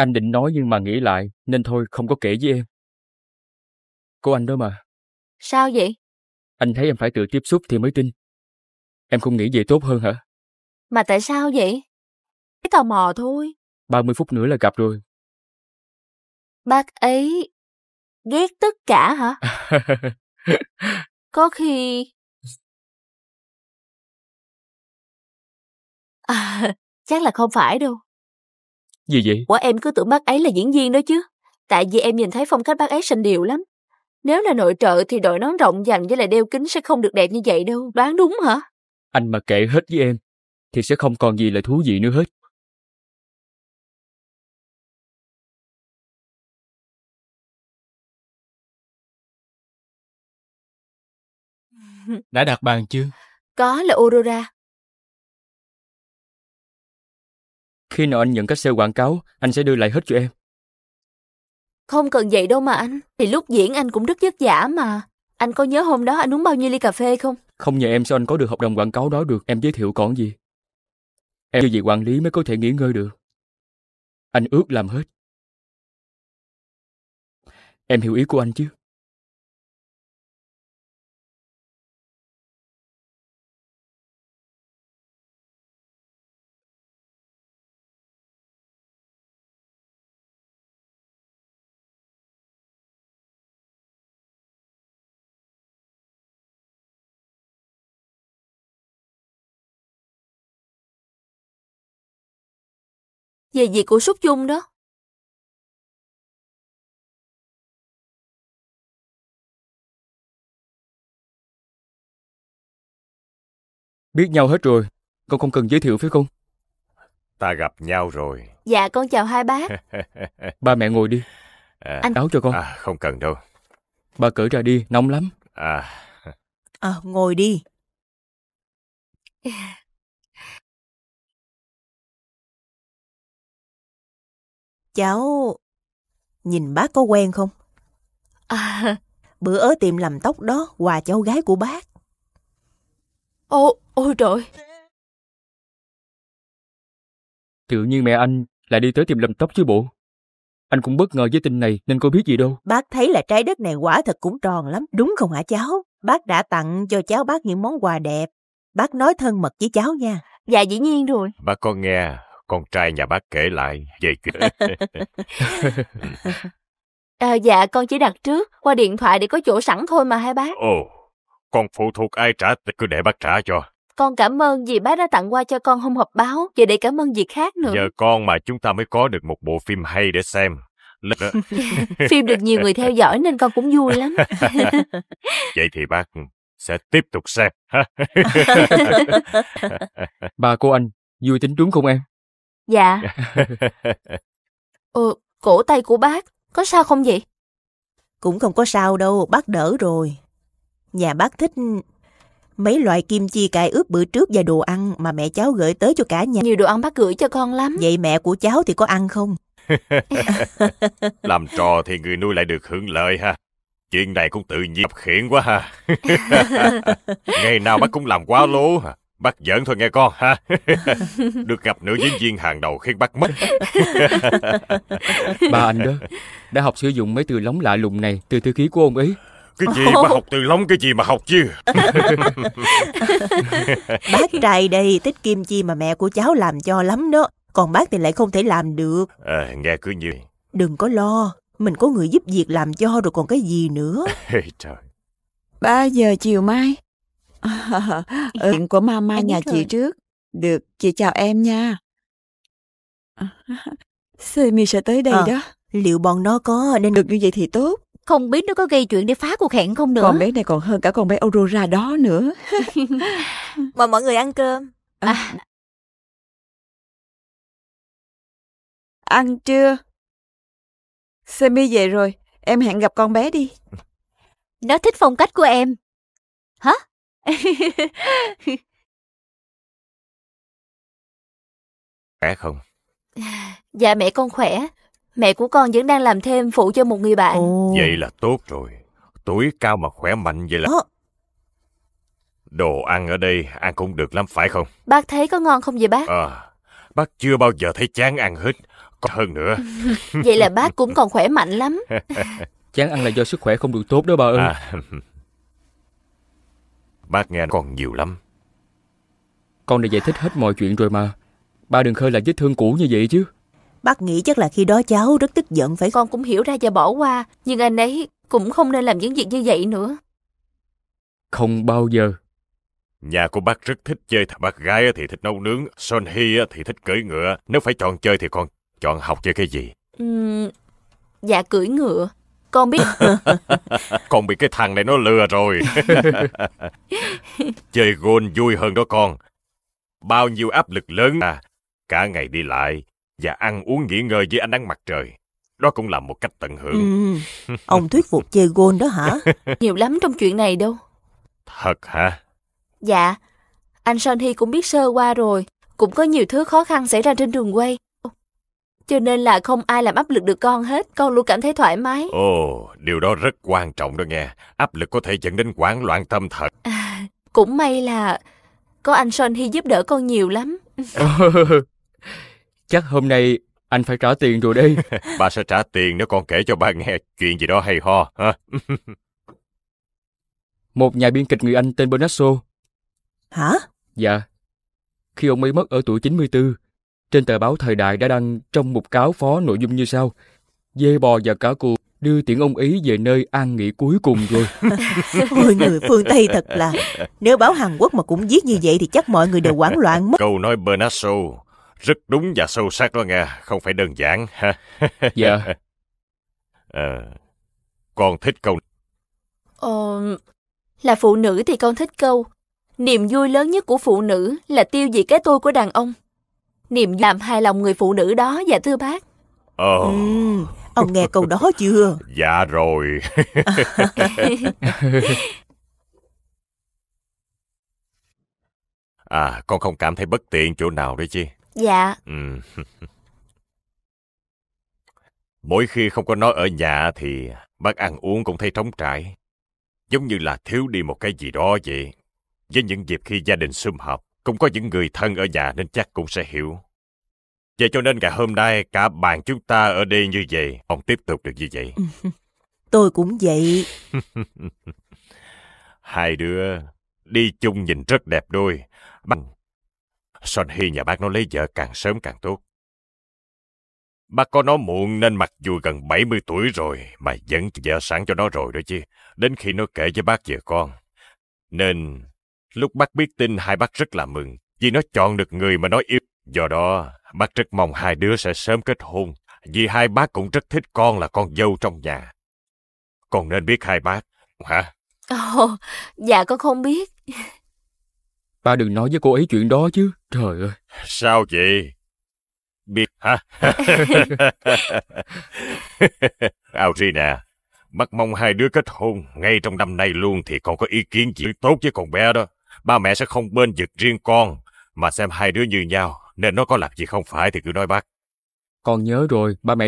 Anh định nói nhưng mà nghĩ lại, nên thôi không có kể với em. Cô anh đó mà. Sao vậy? Anh thấy em phải tự tiếp xúc thì mới tin. Em không nghĩ về tốt hơn hả? Mà tại sao vậy? Cái tò mò thôi. 30 phút nữa là gặp rồi. Bác ấy ghét tất cả hả? Có khi... À, chắc là không phải đâu. Gì vậy? Quả em cứ tưởng bác ấy là diễn viên đó chứ. Tại vì em nhìn thấy phong cách bác ấy sành điệu lắm. Nếu là nội trợ thì đội nón rộng dành với lại đeo kính sẽ không được đẹp như vậy đâu. Đoán đúng hả? Anh mà kệ hết với em, thì sẽ không còn gì là thú vị nữa hết. Đã đặt bàn chưa? Có là Aurora. Khi nào anh nhận các sale quảng cáo, anh sẽ đưa lại hết cho em. Không cần vậy đâu mà anh, thì lúc diễn anh cũng rất vất vả mà. Anh có nhớ hôm đó anh uống bao nhiêu ly cà phê không? Không nhờ em sao anh có được hợp đồng quảng cáo đó được, em giới thiệu còn gì. Em như vậy quản lý mới có thể nghỉ ngơi được. Anh ước làm hết. Em hiểu ý của anh chứ? về việc của Súc Chung đó. Biết nhau hết rồi, con không cần giới thiệu phải không? Ta gặp nhau rồi. Dạ, con chào hai bác. ba mẹ ngồi đi. À, Anh áo cho con. À, không cần đâu. Ba cởi ra đi, nóng lắm. À. À, ngồi đi. Cháu... Nhìn bác có quen không? À... Bữa ở tiệm làm tóc đó, quà cháu gái của bác. Ô, ôi trời. Tự nhiên mẹ anh lại đi tới tiệm làm tóc chứ bộ. Anh cũng bất ngờ với tin này nên cô biết gì đâu. Bác thấy là trái đất này quả thật cũng tròn lắm, đúng không hả cháu? Bác đã tặng cho cháu bác những món quà đẹp. Bác nói thân mật với cháu nha. Dạ dĩ nhiên rồi. Bác con nghe, con trai nhà bác kể lại về chuyện à, dạ con chỉ đặt trước qua điện thoại để có chỗ sẵn thôi mà hai bác ồ con phụ thuộc ai trả thì cứ để bác trả cho con cảm ơn vì bác đã tặng qua cho con hôm họp báo và để cảm ơn việc khác nữa nhờ con mà chúng ta mới có được một bộ phim hay để xem phim được nhiều người theo dõi nên con cũng vui lắm vậy thì bác sẽ tiếp tục xem bà cô anh vui tính đúng không em Dạ. Ờ, cổ tay của bác, có sao không vậy? Cũng không có sao đâu, bác đỡ rồi. Nhà bác thích mấy loại kim chi cải ướp bữa trước và đồ ăn mà mẹ cháu gửi tới cho cả nhà. Nhiều đồ ăn bác gửi cho con lắm. Vậy mẹ của cháu thì có ăn không? Làm trò thì người nuôi lại được hưởng lợi ha. Chuyện này cũng tự nhiên khiển quá ha. Ngày nào bác cũng làm quá lố ha. Bắt giỡn thôi nghe con ha. Được gặp nữ diễn viên hàng đầu khiến bắt mất. Ba anh đó đã học sử dụng mấy từ lóng lạ lùng này từ thư ký của ông ấy. Cái gì Ồ. mà học từ lóng cái gì mà học chứ Bác trai đây thích kim chi mà mẹ của cháu làm cho lắm đó Còn bác thì lại không thể làm được à, Nghe cứ như Đừng có lo Mình có người giúp việc làm cho rồi còn cái gì nữa Trời ba giờ chiều mai À, Chuyện ừ. của mama Em biết nhà chị trước. Được, chị chào em nha. À, Semi sẽ tới đây Ờ, đó. liệu bọn nó có nên Được như vậy thì tốt. Không biết nó có gây chuyện để phá cuộc hẹn không nữa. Con bé này còn hơn cả con bé Aurora đó nữa. mời mọi người ăn cơm. À, à. Ăn chưa? Semi về rồi. Em hẹn gặp con bé đi. nó thích phong cách của em. Hả? Khỏe không? À, dạ mẹ con khỏe. Mẹ của con vẫn đang làm thêm phụ cho một người bạn. Ồ. Vậy là tốt rồi. Tuổi cao mà khỏe mạnh vậy là... Ồ. Ờ. Đồ ăn ở đây ăn cũng được lắm phải không? Bác thấy có ngon không vậy bác? À, bác chưa bao giờ thấy chán ăn hết. Còn hơn nữa. vậy là bác cũng còn khỏe mạnh lắm. chán ăn là do sức khỏe không được tốt đó bà ơi. À. Bác nghe còn nhiều lắm Con đã giải thích hết mọi chuyện rồi mà Ba đừng khơi lại vết thương cũ như vậy chứ Bác nghĩ chắc là khi đó cháu rất tức giận phải Con cũng hiểu ra và bỏ qua Nhưng anh ấy cũng không nên làm những việc như vậy nữa Không bao giờ Nhà của bác rất thích chơi thằng Bác gái thì thích nấu nướng Son hy thì thích cưỡi ngựa Nếu phải chọn chơi thì con chọn học chơi cái gì uhm, Dạ cưỡi ngựa con biết Con bị cái thằng này nó lừa rồi Chơi gôn vui hơn đó con Bao nhiêu áp lực lớn à Cả ngày đi lại Và ăn uống nghỉ ngơi với ánh nắng mặt trời Đó cũng là một cách tận hưởng ừ. Ông thuyết phục chơi gôn đó hả Nhiều lắm trong chuyện này đâu Thật hả Dạ Anh Sơn Hy cũng biết sơ qua rồi Cũng có nhiều thứ khó khăn xảy ra trên đường quay cho nên là không ai làm áp lực được con hết, con luôn cảm thấy thoải mái. Ồ, điều đó rất quan trọng đó nghe. Áp lực có thể dẫn đến hoảng loạn tâm thần. À, cũng may là có anh Son Hy giúp đỡ con nhiều lắm. Chắc hôm nay anh phải trả tiền rồi đây. ba sẽ trả tiền nếu con kể cho ba nghe chuyện gì đó hay ho. Ha? Một nhà biên kịch người Anh tên Bonasso. Hả? Dạ. Khi ông ấy mất ở tuổi 94, trên tờ báo Thời đại đã đăng trong một cáo phó nội dung như sau. Dê bò và cá cua đưa tiễn ông Ý về nơi an nghỉ cuối cùng rồi. Ôi người phương Tây thật là, nếu báo Hàn Quốc mà cũng viết như vậy thì chắc mọi người đều hoảng loạn mất. Câu nói Bernard rất đúng và sâu sắc đó nghe, không phải đơn giản. ha dạ. À, con thích câu. Ờ, là phụ nữ thì con thích câu. Niềm vui lớn nhất của phụ nữ là tiêu diệt cái tôi của đàn ông niềm làm hài lòng người phụ nữ đó dạ thưa bác ờ ừ, ông nghe câu đó chưa dạ rồi à con không cảm thấy bất tiện chỗ nào đấy chứ dạ ừ. mỗi khi không có nó ở nhà thì bác ăn uống cũng thấy trống trải giống như là thiếu đi một cái gì đó vậy với những dịp khi gia đình sum họp cũng có những người thân ở nhà nên chắc cũng sẽ hiểu. Vậy cho nên ngày hôm nay cả bàn chúng ta ở đây như vậy, ông tiếp tục được như vậy. Ừ, tôi cũng vậy. Hai đứa đi chung nhìn rất đẹp đôi. Bác... Son Hy nhà bác nó lấy vợ càng sớm càng tốt. Bác có nó muộn nên mặc dù gần 70 tuổi rồi mà vẫn vợ sẵn cho nó rồi đó chứ. Đến khi nó kể với bác về con. Nên Lúc bác biết tin hai bác rất là mừng, vì nó chọn được người mà nó yêu. Do đó, bác rất mong hai đứa sẽ sớm kết hôn, vì hai bác cũng rất thích con là con dâu trong nhà. Con nên biết hai bác, hả? Ồ, dạ con không biết. Ba đừng nói với cô ấy chuyện đó chứ. Trời ơi. Sao vậy? Biết hả? Audrina, bác mong hai đứa kết hôn ngay trong năm nay luôn thì còn có ý kiến gì tốt với con bé đó ba mẹ sẽ không bên vực riêng con, mà xem hai đứa như nhau, nên nó có làm gì không phải thì cứ nói bác. Con nhớ rồi, ba mẹ.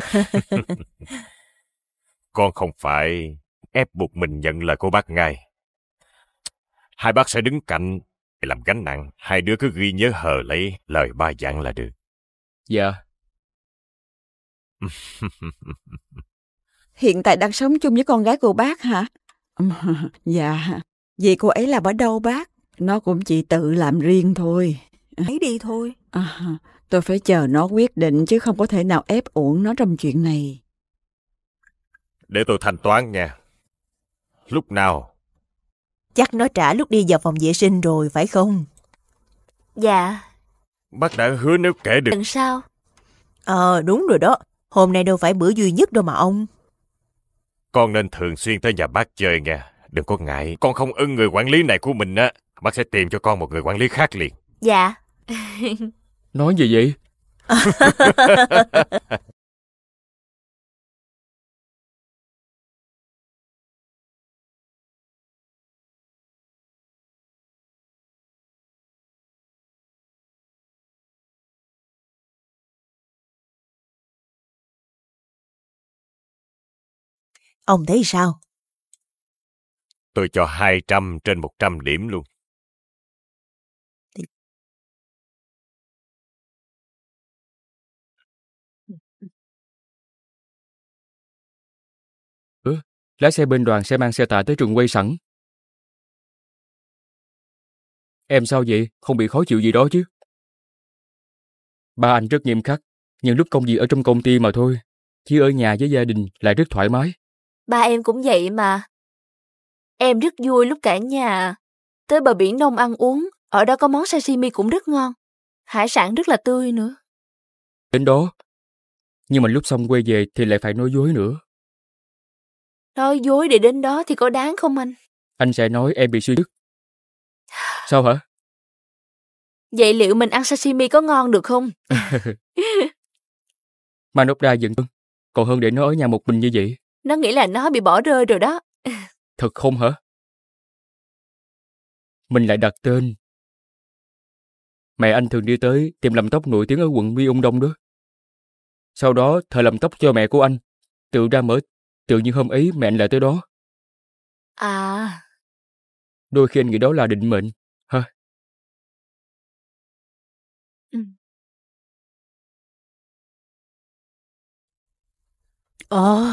con không phải ép buộc mình nhận lời của bác ngay. Hai bác sẽ đứng cạnh để làm gánh nặng, hai đứa cứ ghi nhớ hờ lấy lời ba dặn là được. Dạ. Hiện tại đang sống chung với con gái của bác hả? dạ. vì cô ấy là ở đâu bác? Nó cũng chỉ tự làm riêng thôi. Lấy đi thôi. À, tôi phải chờ nó quyết định chứ không có thể nào ép uổng nó trong chuyện này. Để tôi thanh toán nha. Lúc nào? Chắc nó trả lúc đi vào phòng vệ sinh rồi phải không? Dạ. Bác đã hứa nếu kể được. Đừng sao? Ờ đúng rồi đó. Hôm nay đâu phải bữa duy nhất đâu mà ông. Con nên thường xuyên tới nhà bác chơi nha. Đừng có ngại. Con không ưng người quản lý này của mình á. Bác sẽ tìm cho con một người quản lý khác liền. Dạ. Nói gì vậy? Ông thấy sao? Tôi cho hai trăm trên một trăm điểm luôn. lái xe bên đoàn sẽ mang xe tải tới trường quay sẵn. Em sao vậy? Không bị khó chịu gì đó chứ? Ba anh rất nghiêm khắc, nhưng lúc công việc ở trong công ty mà thôi. Chứ ở nhà với gia đình lại rất thoải mái. Ba em cũng vậy mà. Em rất vui lúc cả nhà. Tới bờ biển Đông ăn uống, ở đó có món sashimi cũng rất ngon. Hải sản rất là tươi nữa. Đến đó, nhưng mà lúc xong quay về thì lại phải nói dối nữa. Nói dối để đến đó thì có đáng không anh? Anh sẽ nói em bị suy dứt. Sao hả? Vậy liệu mình ăn sashimi có ngon được không? Manopra dừng chân, còn hơn để nó ở nhà một mình như vậy. Nó nghĩ là nó bị bỏ rơi rồi đó. Thật không hả? Mình lại đặt tên. Mẹ anh thường đi tới tìm làm tóc nổi tiếng ở quận Myung Đông đó. Sau đó, thợ làm tóc cho mẹ của anh, tự ra mở Tự nhiên hôm ấy mẹ anh lại tới đó. À. Đôi khi anh nghĩ đó là định mệnh, hả? Ừ. Ồ,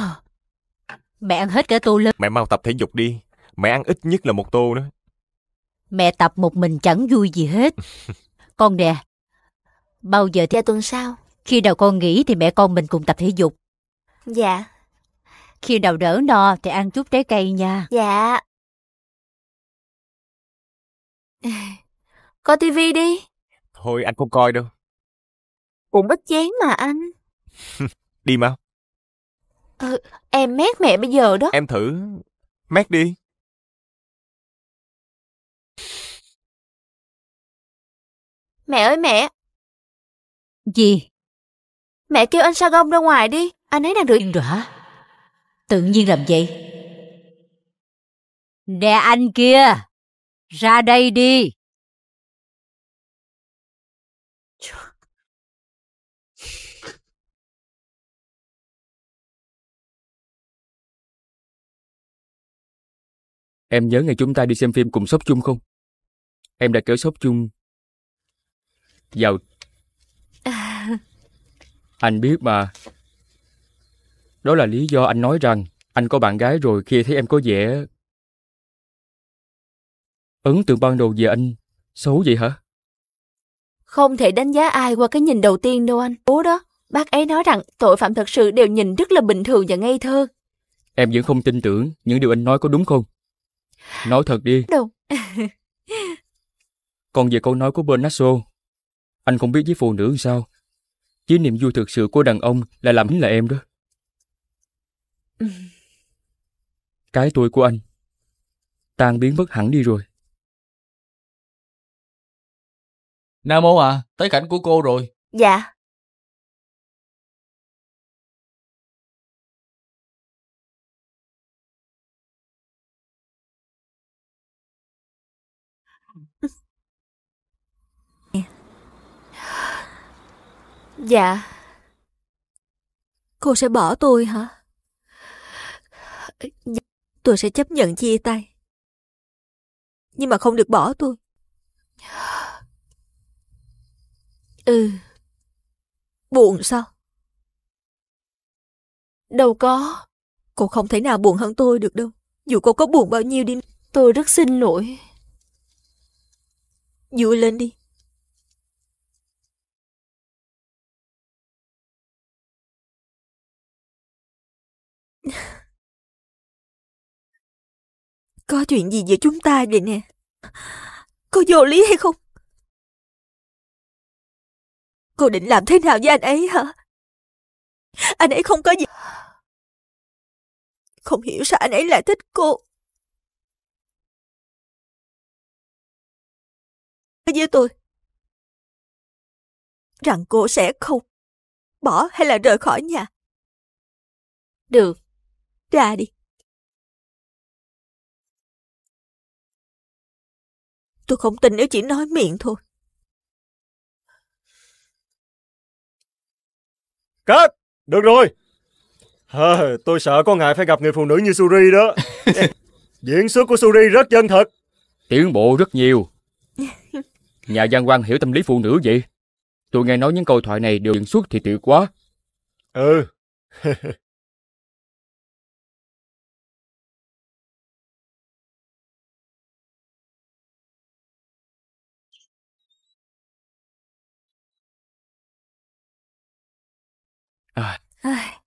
mẹ ăn hết cả tô lớn. Mẹ mau tập thể dục đi. Mẹ ăn ít nhất là một tô đó. Mẹ tập một mình chẳng vui gì hết. con nè, bao giờ thì... Dạ tuần sau. Khi nào con nghỉ thì mẹ con mình cùng tập thể dục. Dạ, khi nào đỡ no thì ăn chút trái cây nha. Dạ. Coi tivi đi. Thôi anh không coi đâu. Cũng bất chán mà anh. đi mau. Ừ, em mát mẹ bây giờ đó. Em thử mát đi. Mẹ ơi mẹ. Gì? Mẹ kêu anh Sa Gông ra ngoài đi. Anh ấy đang rửa... Điên hả? Tự nhiên làm vậy Nè anh kia Ra đây đi Em nhớ ngày chúng ta đi xem phim cùng sốc chung không? Em đã kéo sốc chung vào. Anh biết mà, đó là lý do anh nói rằng anh có bạn gái rồi khi thấy em có vẻ... Ấn tượng ban đầu về anh, xấu vậy hả? Không thể đánh giá ai qua cái nhìn đầu tiên đâu anh. Bố đó, bác ấy nói rằng tội phạm thật sự đều nhìn rất là bình thường và ngây thơ. Em vẫn không tin tưởng những điều anh nói có đúng không? Nói thật đi. Đâu. Còn về câu nói của bên Bernardo, anh không biết với phụ nữ sao. Chứ niềm vui thực sự của đàn ông là làm chính là em đó. Cái tuổi của anh tan biến mất hẳn đi rồi. Nam mô à, tới cảnh của cô rồi. Dạ. Dạ Cô sẽ bỏ tôi hả? tôi sẽ chấp nhận chia tay. Nhưng mà không được bỏ tôi. Ừ. Buồn sao? Đâu có. Cô không thể nào buồn hơn tôi được đâu. Dù cô có buồn bao nhiêu đi, tôi rất xin lỗi. Dựa lên đi. Có chuyện gì giữa chúng ta vậy nè? Có vô lý hay không? Cô định làm thế nào với anh ấy hả? Anh ấy không có gì... Không hiểu sao anh ấy lại thích cô. Với tôi. Rằng cô sẽ không bỏ hay là rời khỏi nhà. Được. Ra đi. Tôi không tin nếu chỉ nói miệng thôi. Cắt! Được rồi! À, tôi sợ có ngài phải gặp người phụ nữ như Suri đó. Diễn xuất của Suri rất chân thật. Tiến bộ rất nhiều. Nhà văn quan hiểu tâm lý phụ nữ vậy. Tôi nghe nói những câu thoại này đều diễn xuất thì tuyệt quá. Ừ.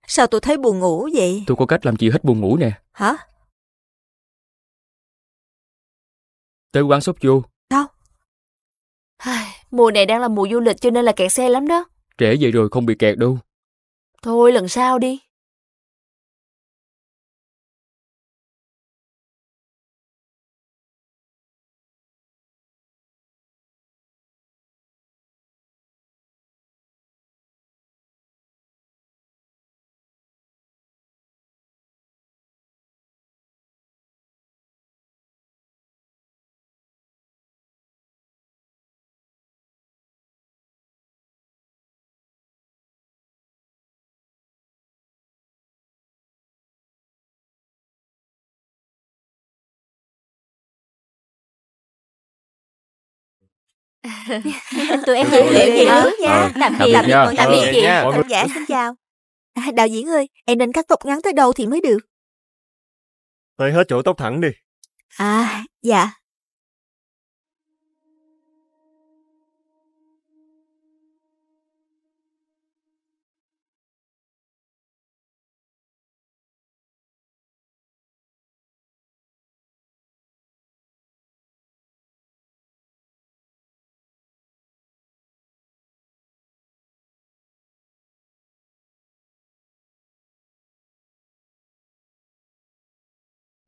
Sao tôi thấy buồn ngủ vậy Tôi có cách làm chị hết buồn ngủ nè Hả Tới quán sóc vô Sao Mùa này đang là mùa du lịch cho nên là kẹt xe lắm đó Trễ vậy rồi không bị kẹt đâu Thôi lần sau đi tụi em giới thiệu nhiều thứ nha ờ, tạm biệt tạm biệt mọi tạm biệt ờ, chị khán giả ờ. xin chào à, đạo diễn ơi em nên cắt tóc ngắn tới đâu thì mới được tới hết chỗ tóc thẳng đi à dạ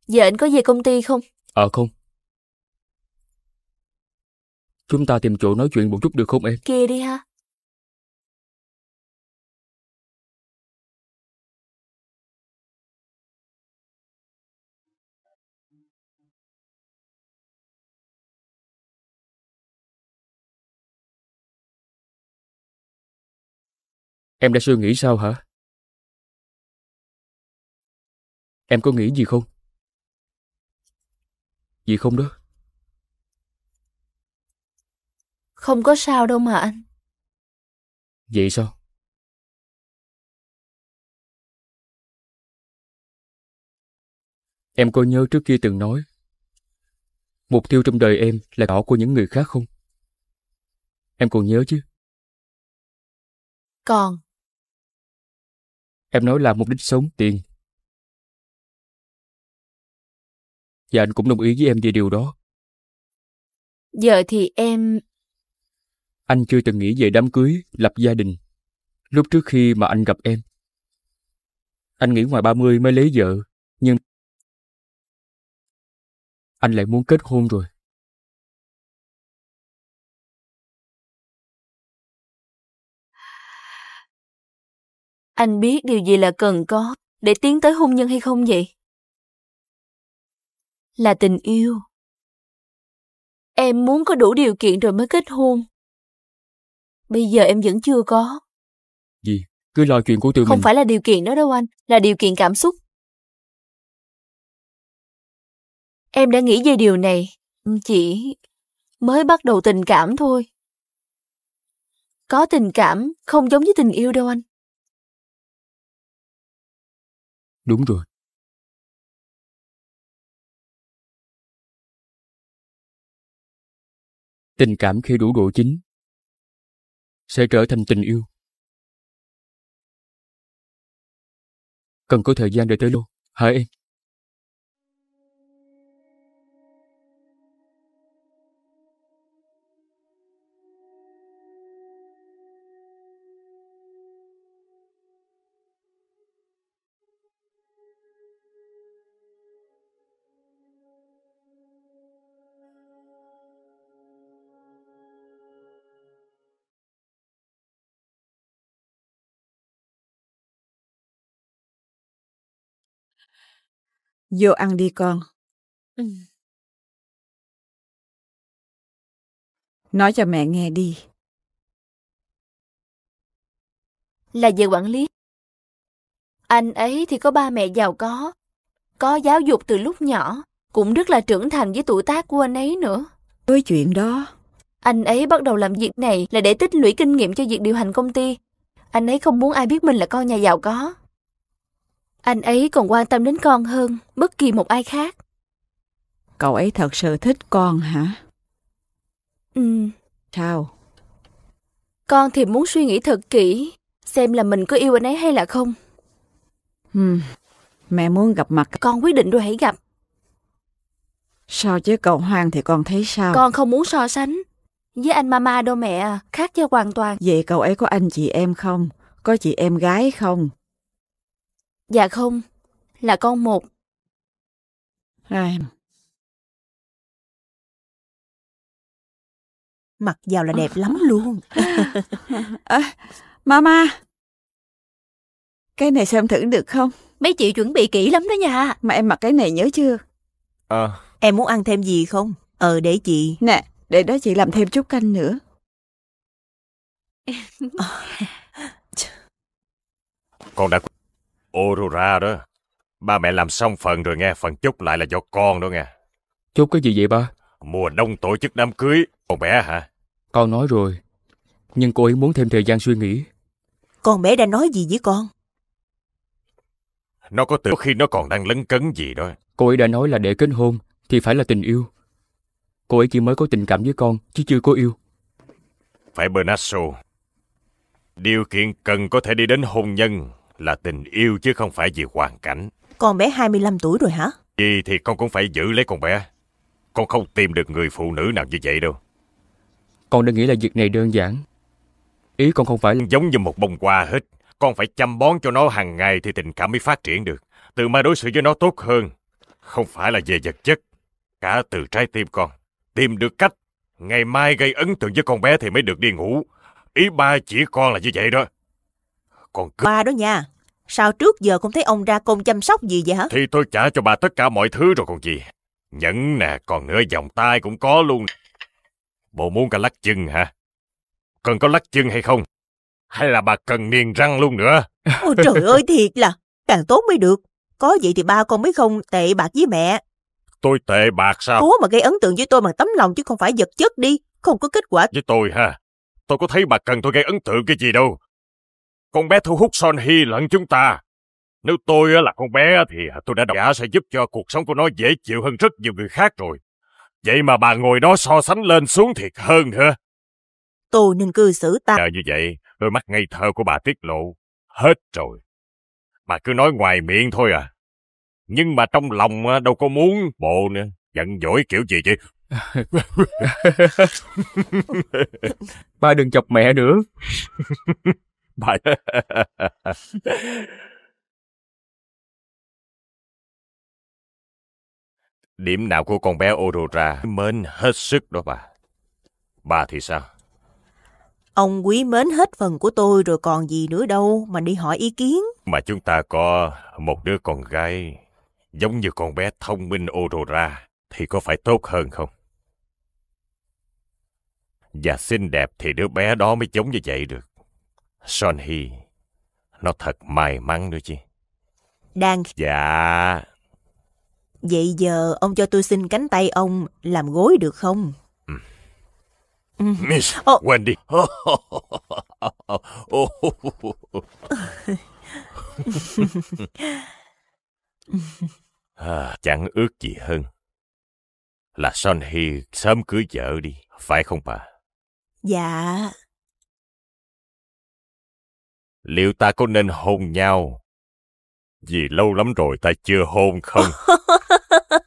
Giờ anh có về công ty không? Ờ à, không. Chúng ta tìm chỗ nói chuyện một chút được không em? Kia đi ha. Em đã suy nghĩ sao hả? Em có nghĩ gì không? gì không đó? Không có sao đâu mà anh. Vậy sao? Em có nhớ trước kia từng nói Mục tiêu trong đời em là đỏ của những người khác không? Em còn nhớ chứ? Còn Em nói là mục đích sống tiền Và anh cũng đồng ý với em về điều đó. Giờ thì em... Anh chưa từng nghĩ về đám cưới, lập gia đình. Lúc trước khi mà anh gặp em. Anh nghĩ ngoài 30 mới lấy vợ, nhưng... Anh lại muốn kết hôn rồi. Anh biết điều gì là cần có để tiến tới hôn nhân hay không vậy? là tình yêu. Em muốn có đủ điều kiện rồi mới kết hôn. Bây giờ em vẫn chưa có. Gì? Cứ lo chuyện của tụi Không mình. Không phải là điều kiện đó đâu anh, là điều kiện cảm xúc. Em đã nghĩ về điều này, chỉ mới bắt đầu tình cảm thôi. Có tình cảm không giống với tình yêu đâu anh. Đúng rồi, tình cảm khi đủ độ chính sẽ trở thành tình yêu cần có thời gian để tới luôn hả em Vô ăn đi con. Ừ. Nói cho mẹ nghe đi. Là về quản lý. Anh ấy thì có ba mẹ giàu có, có giáo dục từ lúc nhỏ, cũng rất là trưởng thành với tuổi tác của anh ấy nữa. Với chuyện đó, anh ấy bắt đầu làm việc này là để tích lũy kinh nghiệm cho việc điều hành công ty. Anh ấy không muốn ai biết mình là con nhà giàu có. Anh ấy còn quan tâm đến con hơn bất kỳ một ai khác. Cậu ấy thật sự thích con hả? Ừ. Sao? Con thì muốn suy nghĩ thật kỹ, xem là mình có yêu anh ấy hay là không. Ừ. Mẹ muốn gặp mặt. Con quyết định rồi hãy gặp. Sao chứ cậu Hoàng thì con thấy sao? Con không muốn so sánh. Với anh mama đâu mẹ, à, khác nhau hoàn toàn. Vậy cậu ấy có anh chị em không? Có chị em gái không? Dạ không, là con một. Em. Mặc vào là đẹp lắm luôn. à, mama, cái này xem thử được không? Mấy chị chuẩn bị kỹ lắm đó nha. Mà em mặc cái này nhớ chưa? Ờ. À. Em muốn ăn thêm gì không? Ờ để chị. Nè, để đó chị làm thêm chút canh nữa. Con đã Aurora đó. Ba mẹ làm xong phần rồi nghe, phần chúc lại là do con đó nghe. Chúc cái gì vậy ba? Mùa đông tổ chức đám cưới, con bé hả? Con nói rồi, nhưng cô ấy muốn thêm thời gian suy nghĩ. Con bé đã nói gì với con? Nó có từ khi nó còn đang lấn cấn gì đó. Cô ấy đã nói là để kết hôn thì phải là tình yêu. Cô ấy chỉ mới có tình cảm với con chứ chưa có yêu. Phải Bernardo. Điều kiện cần có thể đi đến hôn nhân là tình yêu chứ không phải vì hoàn cảnh. Con bé 25 tuổi rồi hả? Gì thì con cũng phải giữ lấy con bé. Con không tìm được người phụ nữ nào như vậy đâu. Con đã nghĩ là việc này đơn giản. Ý con không phải... Giống như một bông hoa hết. Con phải chăm bón cho nó hàng ngày thì tình cảm mới phát triển được. Từ mà đối xử với nó tốt hơn. Không phải là về vật chất. Cả từ trái tim con. Tìm được cách. Ngày mai gây ấn tượng với con bé thì mới được đi ngủ. Ý ba chỉ con là như vậy đó. Còn cứ... Ba đó nha, sao trước giờ không thấy ông ra công chăm sóc gì vậy hả? Thì tôi trả cho bà tất cả mọi thứ rồi còn gì. Nhẫn nè, còn nữa vòng tay cũng có luôn. Bộ muốn cả lắc chân hả? Cần có lắc chân hay không? Hay là bà cần niềng răng luôn nữa? Ôi trời ơi thiệt là, càng tốt mới được. Có vậy thì ba con mới không tệ bạc với mẹ. Tôi tệ bạc sao? Cố mà gây ấn tượng với tôi bằng tấm lòng chứ không phải vật chất đi. Không có kết quả. Với tôi ha, tôi có thấy bà cần tôi gây ấn tượng cái gì đâu. Con bé thu hút Son Hy lẫn chúng ta. Nếu tôi là con bé thì tôi đã đọc giả sẽ giúp cho cuộc sống của nó dễ chịu hơn rất nhiều người khác rồi. Vậy mà bà ngồi đó so sánh lên xuống thiệt hơn nữa. Tôi nên cư xử ta. À, như vậy, đôi mắt ngây thơ của bà tiết lộ. Hết rồi. Bà cứ nói ngoài miệng thôi à. Nhưng mà trong lòng đâu có muốn bộ nữa. Giận dỗi kiểu gì vậy? ba đừng chọc mẹ nữa Bye Điểm nào của con bé Aurora mến hết sức đó bà. Bà thì sao? Ông quý mến hết phần của tôi rồi còn gì nữa đâu mà đi hỏi ý kiến. Mà chúng ta có một đứa con gái giống như con bé thông minh Aurora thì có phải tốt hơn không? Và xinh đẹp thì đứa bé đó mới giống như vậy được. Son Hi, nó thật may mắn nữa chứ. Đang... Dạ. Vậy giờ ông cho tôi xin cánh tay ông làm gối được không? Ừ. Ừ. Miss oh. Wendy. À, chẳng ước gì hơn là Son Hi sớm cưới vợ đi, phải không bà? Dạ liệu ta có nên hôn nhau? Vì lâu lắm rồi ta chưa hôn không?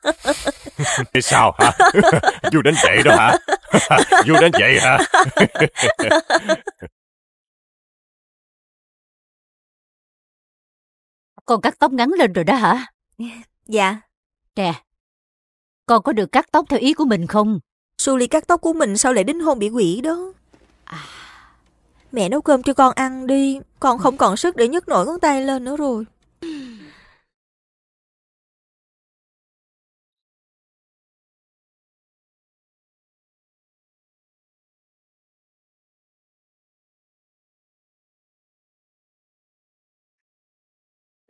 Thế Sao hả? Vui đến vậy đó hả? Vui đến vậy hả? Con cắt tóc ngắn lên rồi đó hả? Dạ. Nè, con có được cắt tóc theo ý của mình không? Suli cắt tóc của mình sao lại đính hôn bị quỷ đó? À. Mẹ nấu cơm cho con ăn đi con không còn sức để nhấc nổi ngón tay lên nữa rồi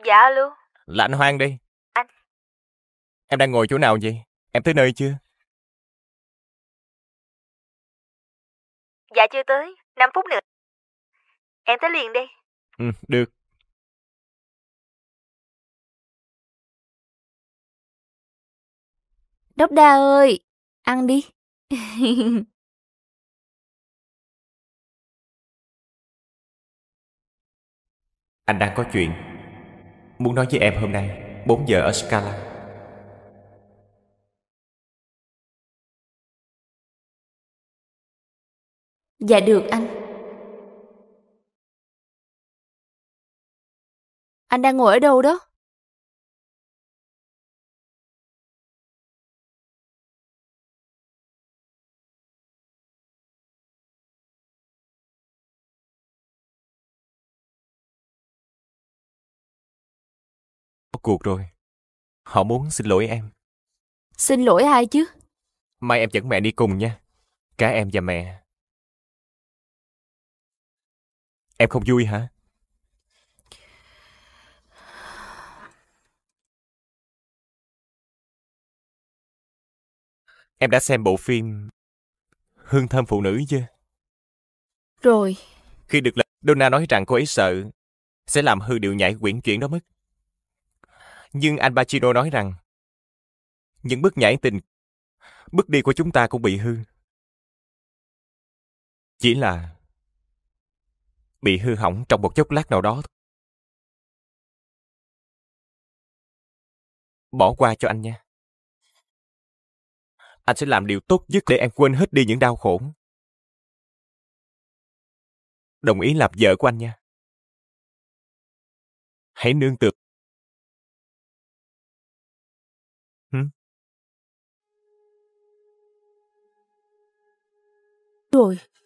Dạ luôn Là anh Hoang đi Anh Em đang ngồi chỗ nào vậy? Em tới nơi chưa? Dạ chưa tới 5 phút nữa Em tới liền đi Ừ, được. Đốc đa ơi, ăn đi. Anh đang có chuyện Muốn nói với em hôm nay 4 giờ ở Scala Dạ được anh Anh đang ngồi ở đâu đó? Có cuộc rồi. Họ muốn xin lỗi em. Xin lỗi ai chứ? Mai em dẫn mẹ đi cùng nha. Cả em và mẹ. Em không vui hả? Em đã xem bộ phim Hương thơm phụ nữ chưa? Rồi. Khi được lệnh, Donna nói rằng cô ấy sợ sẽ làm hư điệu nhảy quyển chuyển đó mất. Nhưng anh Pacino nói rằng những bước nhảy tình, bước đi của chúng ta cũng bị hư. Chỉ là bị hư hỏng trong một chốc lát nào đó. Bỏ qua cho anh nha anh sẽ làm điều tốt nhất để em quên hết đi những đau khổ. Đồng ý làm vợ của anh nha. Hãy nương tựa. Hử? Rồi,